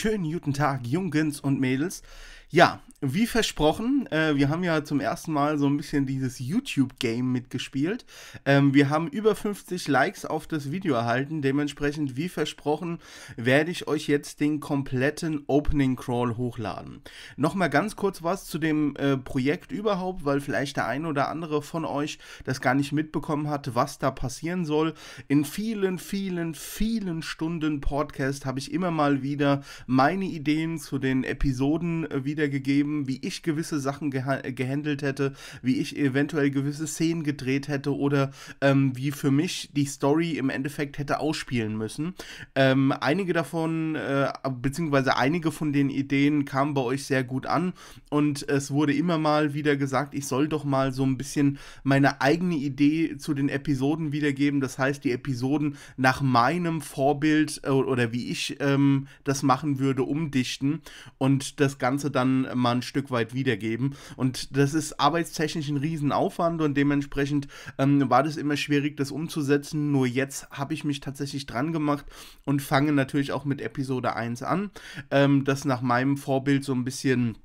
Schönen guten Tag, Jungens und Mädels. Ja, wie versprochen, äh, wir haben ja zum ersten Mal so ein bisschen dieses YouTube-Game mitgespielt. Ähm, wir haben über 50 Likes auf das Video erhalten. Dementsprechend, wie versprochen, werde ich euch jetzt den kompletten Opening Crawl hochladen. Nochmal ganz kurz was zu dem äh, Projekt überhaupt, weil vielleicht der ein oder andere von euch das gar nicht mitbekommen hat, was da passieren soll. In vielen, vielen, vielen Stunden Podcast habe ich immer mal wieder meine Ideen zu den Episoden äh, wieder wiedergegeben, wie ich gewisse Sachen geha äh, gehandelt hätte, wie ich eventuell gewisse Szenen gedreht hätte oder ähm, wie für mich die Story im Endeffekt hätte ausspielen müssen. Ähm, einige davon, äh, beziehungsweise einige von den Ideen kamen bei euch sehr gut an und es wurde immer mal wieder gesagt, ich soll doch mal so ein bisschen meine eigene Idee zu den Episoden wiedergeben. Das heißt, die Episoden nach meinem Vorbild äh, oder wie ich ähm, das machen würde, umdichten und das Ganze dann schon mal ein Stück weit wiedergeben. Und das ist arbeitstechnisch ein Riesenaufwand und dementsprechend ähm, war das immer schwierig, das umzusetzen. Nur jetzt habe ich mich tatsächlich dran gemacht und fange natürlich auch mit Episode 1 an, ähm, das nach meinem Vorbild so ein bisschen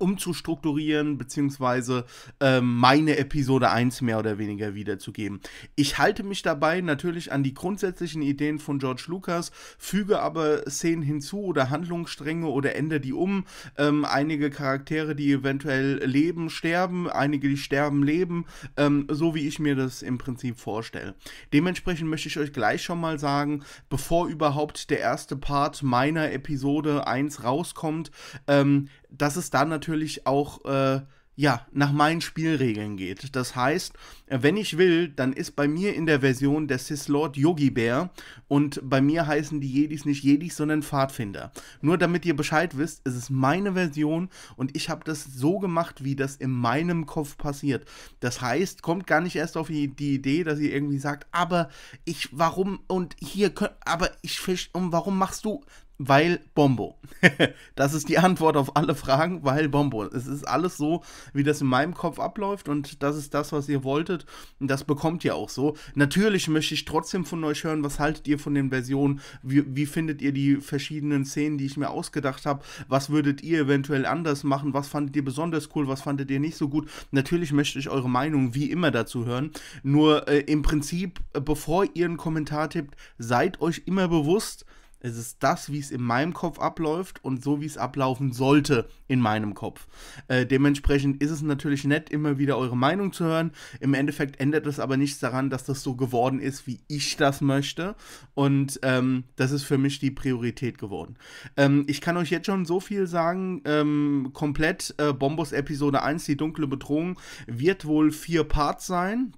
umzustrukturieren, beziehungsweise äh, meine Episode 1 mehr oder weniger wiederzugeben. Ich halte mich dabei natürlich an die grundsätzlichen Ideen von George Lucas, füge aber Szenen hinzu oder Handlungsstränge oder ändere die um. Ähm, einige Charaktere, die eventuell leben, sterben, einige, die sterben, leben, ähm, so wie ich mir das im Prinzip vorstelle. Dementsprechend möchte ich euch gleich schon mal sagen, bevor überhaupt der erste Part meiner Episode 1 rauskommt, ähm, dass es da natürlich auch äh, ja, nach meinen Spielregeln geht. Das heißt, wenn ich will, dann ist bei mir in der Version der Sith Lord Yogi Bear und bei mir heißen die Jedis nicht Jedis, sondern Pfadfinder. Nur damit ihr Bescheid wisst, es ist meine Version und ich habe das so gemacht, wie das in meinem Kopf passiert. Das heißt, kommt gar nicht erst auf die, die Idee, dass ihr irgendwie sagt, aber ich, warum und hier, aber ich fisch, und warum machst du, weil Bombo. das ist die Antwort auf alle Fragen, weil Bombo. Es ist alles so, wie das in meinem Kopf abläuft und das ist das, was ihr wolltet und das bekommt ihr auch so. Natürlich möchte ich trotzdem von euch hören, was haltet ihr von den Versionen, wie, wie findet ihr die verschiedenen Szenen, die ich mir ausgedacht habe, was würdet ihr eventuell anders machen, was fandet ihr besonders cool, was fandet ihr nicht so gut. Natürlich möchte ich eure Meinung wie immer dazu hören, nur äh, im Prinzip, äh, bevor ihr einen Kommentar tippt, seid euch immer bewusst, es ist das, wie es in meinem Kopf abläuft und so, wie es ablaufen sollte in meinem Kopf. Äh, dementsprechend ist es natürlich nett, immer wieder eure Meinung zu hören. Im Endeffekt ändert das aber nichts daran, dass das so geworden ist, wie ich das möchte. Und ähm, das ist für mich die Priorität geworden. Ähm, ich kann euch jetzt schon so viel sagen, ähm, komplett äh, Bombos Episode 1, die dunkle Bedrohung, wird wohl vier Parts sein.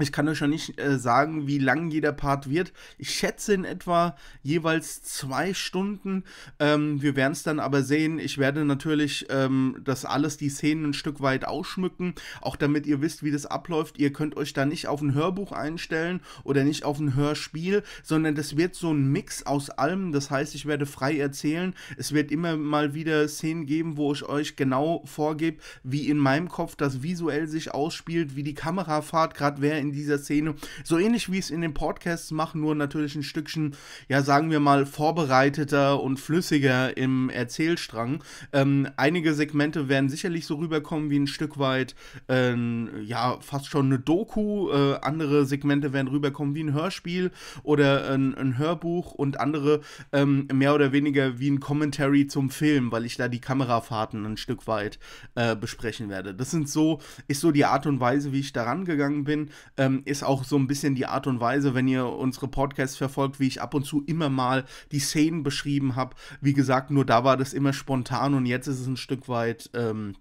Ich kann euch schon nicht äh, sagen, wie lang jeder Part wird. Ich schätze in etwa jeweils zwei Stunden. Ähm, wir werden es dann aber sehen. Ich werde natürlich ähm, das alles, die Szenen ein Stück weit ausschmücken, auch damit ihr wisst, wie das abläuft. Ihr könnt euch da nicht auf ein Hörbuch einstellen oder nicht auf ein Hörspiel, sondern das wird so ein Mix aus allem. Das heißt, ich werde frei erzählen. Es wird immer mal wieder Szenen geben, wo ich euch genau vorgebe, wie in meinem Kopf das visuell sich ausspielt, wie die Kamerafahrt gerade wäre in in dieser Szene. So ähnlich wie es in den Podcasts machen, nur natürlich ein Stückchen, ja, sagen wir mal, vorbereiteter und flüssiger im Erzählstrang. Ähm, einige Segmente werden sicherlich so rüberkommen wie ein Stück weit, ähm, ja, fast schon eine Doku. Äh, andere Segmente werden rüberkommen wie ein Hörspiel oder ein, ein Hörbuch und andere ähm, mehr oder weniger wie ein Commentary zum Film, weil ich da die Kamerafahrten ein Stück weit äh, besprechen werde. Das sind so, ist so die Art und Weise, wie ich daran gegangen bin ähm, ist auch so ein bisschen die Art und Weise, wenn ihr unsere Podcasts verfolgt, wie ich ab und zu immer mal die Szenen beschrieben habe. Wie gesagt, nur da war das immer spontan und jetzt ist es ein Stück weit. Ähm,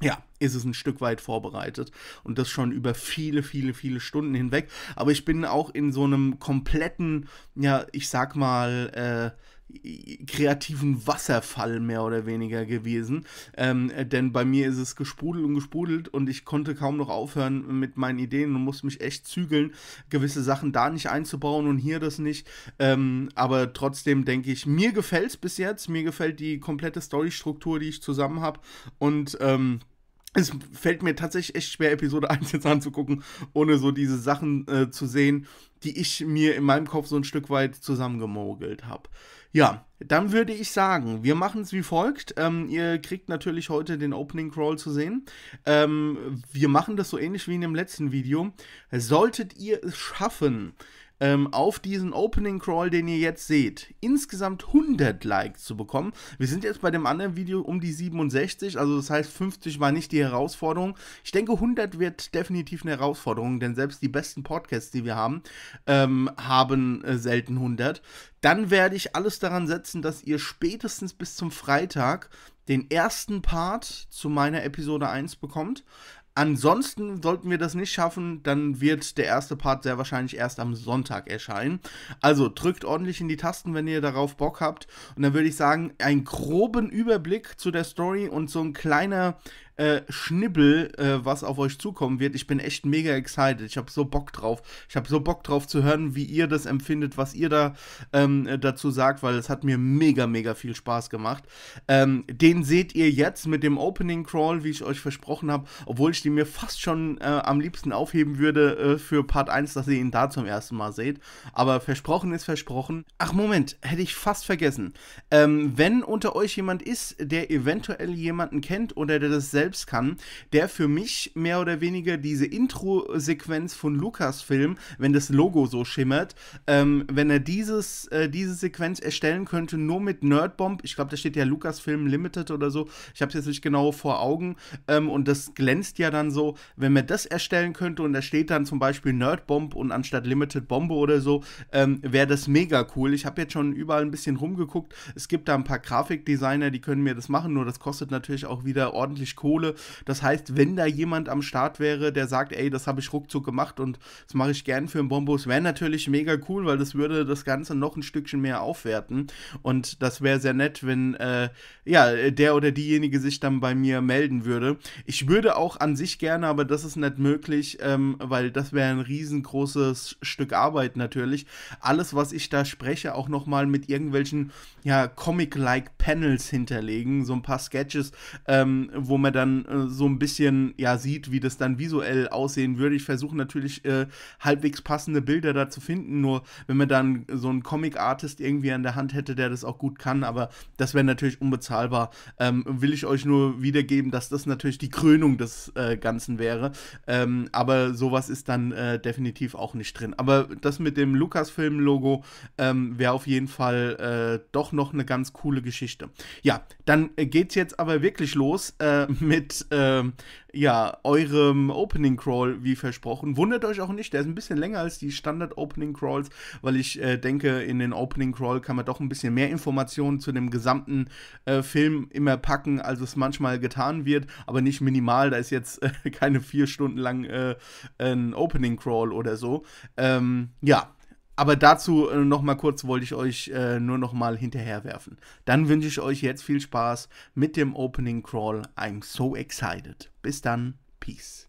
ja, ist es ein Stück weit vorbereitet und das schon über viele, viele, viele Stunden hinweg. Aber ich bin auch in so einem kompletten, ja, ich sag mal, äh, kreativen Wasserfall mehr oder weniger gewesen. Ähm, denn bei mir ist es gesprudelt und gesprudelt und ich konnte kaum noch aufhören mit meinen Ideen und musste mich echt zügeln, gewisse Sachen da nicht einzubauen und hier das nicht. Ähm, aber trotzdem denke ich, mir gefällt es bis jetzt. Mir gefällt die komplette Storystruktur, die ich zusammen habe. Und ähm, es fällt mir tatsächlich echt schwer, Episode 1 jetzt anzugucken, ohne so diese Sachen äh, zu sehen, die ich mir in meinem Kopf so ein Stück weit zusammengemogelt habe. Ja, dann würde ich sagen, wir machen es wie folgt. Ähm, ihr kriegt natürlich heute den Opening Crawl zu sehen. Ähm, wir machen das so ähnlich wie in dem letzten Video. Solltet ihr es schaffen, ähm, auf diesen Opening Crawl, den ihr jetzt seht, insgesamt 100 Likes zu bekommen. Wir sind jetzt bei dem anderen Video um die 67, also das heißt 50 war nicht die Herausforderung. Ich denke 100 wird definitiv eine Herausforderung, denn selbst die besten Podcasts, die wir haben, ähm, haben äh, selten 100. Dann werde ich alles daran setzen, dass ihr spätestens bis zum Freitag den ersten Part zu meiner Episode 1 bekommt. Ansonsten sollten wir das nicht schaffen, dann wird der erste Part sehr wahrscheinlich erst am Sonntag erscheinen. Also drückt ordentlich in die Tasten, wenn ihr darauf Bock habt. Und dann würde ich sagen, einen groben Überblick zu der Story und so ein kleiner äh, Schnibbel, äh, was auf euch zukommen wird. Ich bin echt mega excited. Ich habe so Bock drauf. Ich habe so Bock drauf zu hören, wie ihr das empfindet, was ihr da ähm, äh, dazu sagt, weil es hat mir mega, mega viel Spaß gemacht. Ähm, den seht ihr jetzt mit dem Opening Crawl, wie ich euch versprochen habe, obwohl ich den mir fast schon äh, am liebsten aufheben würde äh, für Part 1, dass ihr ihn da zum ersten Mal seht. Aber versprochen ist versprochen. Ach Moment, hätte ich fast vergessen. Ähm, wenn unter euch jemand ist, der eventuell jemanden kennt oder der das selbst selbst kann, der für mich mehr oder weniger diese Intro-Sequenz von Lukas-Film, wenn das Logo so schimmert, ähm, wenn er dieses, äh, diese Sequenz erstellen könnte, nur mit Nerdbomb, ich glaube, da steht ja Lukas-Film Limited oder so, ich habe es jetzt nicht genau vor Augen, ähm, und das glänzt ja dann so, wenn man das erstellen könnte und da steht dann zum Beispiel Nerdbomb und anstatt Limited Bombe oder so, ähm, wäre das mega cool. Ich habe jetzt schon überall ein bisschen rumgeguckt, es gibt da ein paar Grafikdesigner, die können mir das machen, nur das kostet natürlich auch wieder ordentlich Kohle. Kohle. Das heißt, wenn da jemand am Start wäre, der sagt, ey, das habe ich ruckzuck gemacht und das mache ich gern für einen Bombos, wäre natürlich mega cool, weil das würde das Ganze noch ein Stückchen mehr aufwerten. Und das wäre sehr nett, wenn äh, ja, der oder diejenige sich dann bei mir melden würde. Ich würde auch an sich gerne, aber das ist nicht möglich, ähm, weil das wäre ein riesengroßes Stück Arbeit natürlich. Alles, was ich da spreche, auch nochmal mit irgendwelchen ja, Comic-like Panels hinterlegen, so ein paar Sketches, ähm, wo man dann äh, so ein bisschen ja sieht, wie das dann visuell aussehen würde. Ich versuche natürlich äh, halbwegs passende Bilder da zu finden, nur wenn man dann so einen Comic-Artist irgendwie an der Hand hätte, der das auch gut kann, aber das wäre natürlich unbezahlbar. Ähm, will ich euch nur wiedergeben, dass das natürlich die Krönung des äh, Ganzen wäre. Ähm, aber sowas ist dann äh, definitiv auch nicht drin. Aber das mit dem lukas film logo ähm, wäre auf jeden Fall äh, doch noch eine ganz coole Geschichte. Ja, dann äh, geht's jetzt aber wirklich los äh, mit ähm, ja, eurem Opening Crawl wie versprochen. Wundert euch auch nicht, der ist ein bisschen länger als die Standard Opening Crawls, weil ich äh, denke, in den Opening Crawl kann man doch ein bisschen mehr Informationen zu dem gesamten äh, Film immer packen, als es manchmal getan wird, aber nicht minimal. Da ist jetzt äh, keine vier Stunden lang äh, ein Opening Crawl oder so. Ähm, ja, aber dazu äh, noch mal kurz wollte ich euch äh, nur noch mal hinterherwerfen. Dann wünsche ich euch jetzt viel Spaß mit dem Opening Crawl. I'm so excited. Bis dann. Peace.